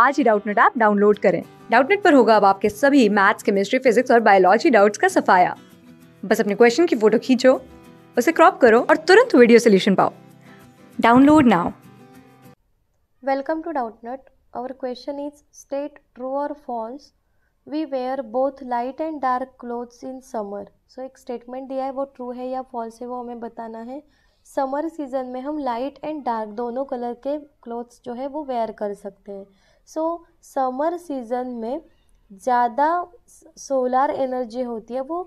आज ही Doubtnut app download करें डाउटनेट पर होगा अब आपके सभी मैथ्स केमिस्ट्री फिजिक्स और बायोलॉजी डाउट्स का सफाया बस अपने क्वेश्चन की फोटो खींचो उसे क्रॉप करो और तुरंत वीडियो सोल्यूशन पाओ download now welcome to Doubtnut our question is state true और false we wear both light and dark clothes in summer so एक स्टेटमेंट दिया है वो ट्रू है या फॉल्स है वो हमें बताना है समर सीज़न में हम लाइट एंड डार्क दोनों कलर के क्लोथ्स जो है वो वेयर कर सकते हैं सो समर सीज़न में ज़्यादा सोलार एनर्जी होती है वो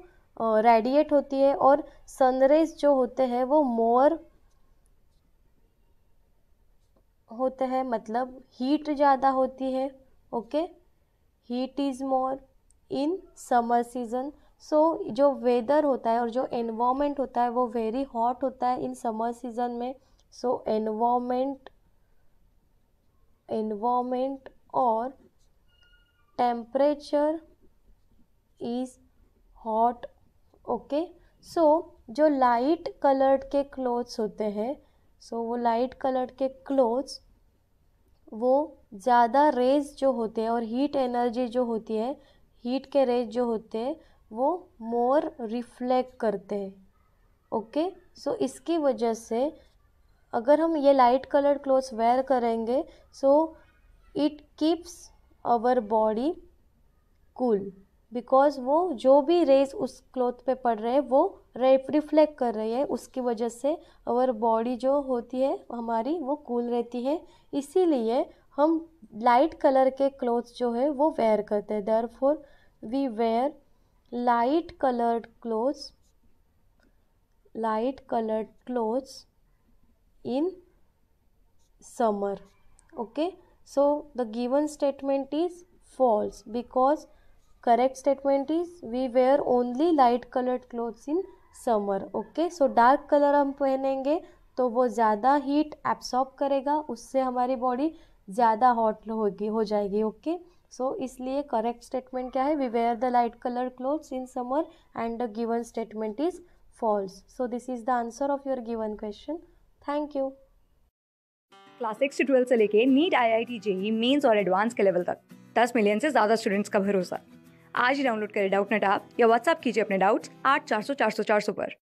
रेडिएट होती है और सनरेज जो होते हैं वो मोर होते हैं मतलब हीट ज़्यादा होती है okay heat is more in summer season so so, जो वेदर होता है और जो एनवामेंट होता है वो वेरी हॉट होता है इन समर सीजन में सो एनवामेंट एनवामेंट और temperature is hot okay so जो लाइट कलर्ड के क्लोथ्स होते हैं सो so, वो लाइट कलर्ड के क्लोथ्स वो ज़्यादा रेज जो होते हैं और हीट एनर्जी जो होती है हीट के रेज जो होते हैं वो मोर रिफ्लेक्ट करते हैं ओके सो इसकी वजह से अगर हम ये लाइट कलर क्लोथ्स वेयर करेंगे so it keeps our body cool because वो जो भी रेज उस क्लोथ पे पड़ रहे हैं वो रिफ्लेक्ट कर रही है उसकी वजह से अवर बॉडी जो होती है हमारी वो कूल रहती है इसीलिए हम लाइट कलर के क्लोथ्स जो है वो वेयर करते हैं therefore we wear light colored clothes light colored clothes in summer okay so the given statement is false because correct statement is we wear only light colored clothes in summer okay so dark color हम पहनेंगे तो वो ज़्यादा heat absorb करेगा उससे हमारी body ज़्यादा hot होगी हो जाएगी ओके okay? सो इसलिए करेक्ट स्टेटमेंट क्या है we wear the light colour clothes in summer and the given statement is false so this is the answer of your given question thank you class six से twelfth से लेके NEET I I T JEE Mains और advance के level तक दस million से ज़्यादा students का भरोसा आज ही डाउनलोड करें डाउट नेट आप या व्हाट्सअप कीजिए अपने डाउट्स आठ चार सौ चार सौ चार सौ पर